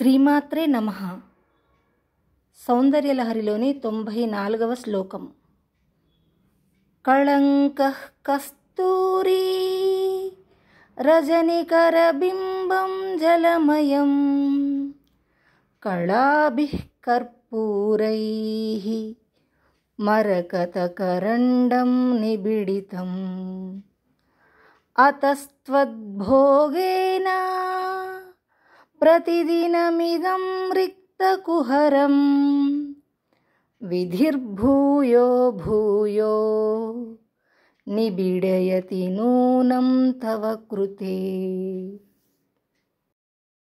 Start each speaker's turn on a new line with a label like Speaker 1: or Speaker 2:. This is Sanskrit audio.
Speaker 1: श्रीमात्रे नमः सौन्दर्यलहरिलनि तोम्भैनाल्कवश्लोकं कलङ्कः कस्तूरी रजनिकरबिम्बं जलमयं कलाभिः कर्पूरैः मरकतकरण्डं निबिडितम् अतस्त्वद्भोगेन प्रतिदिनमिदं रिक्तकुहरं विधिर्भूयो भूयो निबिडयति नूनं तव कृते